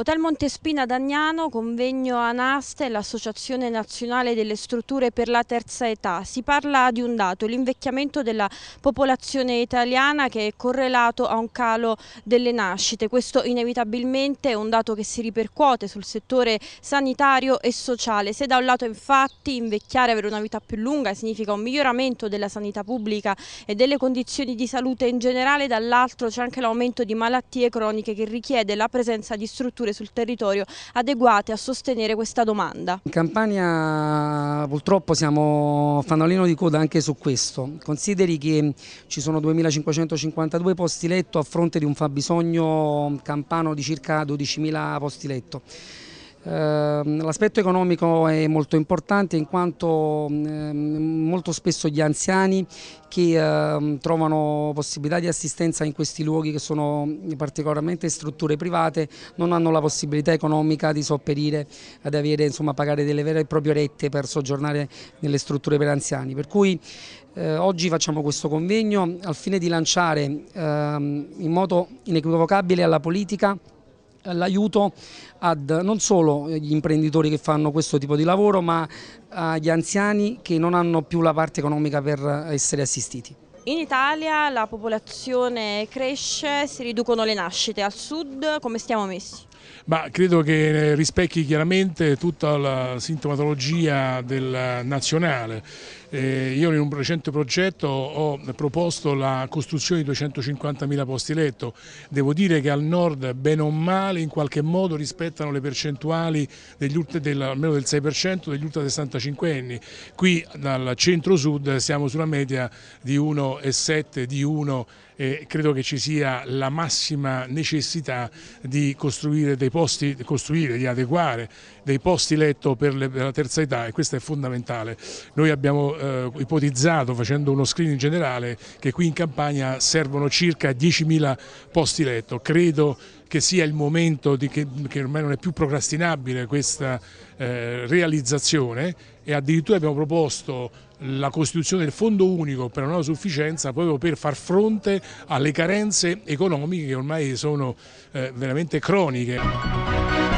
Hotel Montespina d'Agnano, convegno ANASTE, l'Associazione Nazionale delle Strutture per la Terza Età. Si parla di un dato, l'invecchiamento della popolazione italiana che è correlato a un calo delle nascite. Questo inevitabilmente è un dato che si ripercuote sul settore sanitario e sociale. Se da un lato infatti invecchiare avere una vita più lunga significa un miglioramento della sanità pubblica e delle condizioni di salute in generale, dall'altro c'è anche l'aumento di malattie croniche che richiede la presenza di strutture strutture sul territorio adeguate a sostenere questa domanda. In Campania purtroppo siamo fanalino di coda anche su questo. Consideri che ci sono 2.552 posti letto a fronte di un fabbisogno campano di circa 12.000 posti letto. Ehm, l'aspetto economico è molto importante in quanto ehm, molto spesso gli anziani che ehm, trovano possibilità di assistenza in questi luoghi che sono particolarmente strutture private non hanno la possibilità economica di sopperire ad avere, insomma, pagare delle vere e proprie rette per soggiornare nelle strutture per anziani. Per cui eh, oggi facciamo questo convegno al fine di lanciare in modo inequivocabile alla politica l'aiuto ad non solo gli imprenditori che fanno questo tipo di lavoro ma agli eh, anziani che non hanno più la parte economica per essere assistiti. In Italia la popolazione cresce, si riducono le nascite, al sud come stiamo messi? Ma credo che eh, rispecchi chiaramente tutta la sintomatologia del nazionale. Eh, io in un recente progetto ho proposto la costruzione di 250.000 posti letto. Devo dire che al nord, bene o male, in qualche modo rispettano le percentuali degli, del, almeno del 6% degli ultra 65 anni. Qui dal centro-sud siamo sulla media di 1,7, di 1,7 eh, credo che ci sia la massima necessità di costruire dei posti, costruire, di adeguare dei posti letto per, le, per la terza età e questo è fondamentale. Noi abbiamo eh, ipotizzato facendo uno screening generale che qui in campagna servono circa 10.000 posti letto, credo che sia il momento di, che, che, ormai non è più procrastinabile questa eh, realizzazione e addirittura abbiamo proposto la costituzione del fondo unico per la nuova sufficienza proprio per far fronte alle carenze economiche che ormai sono eh, veramente croniche.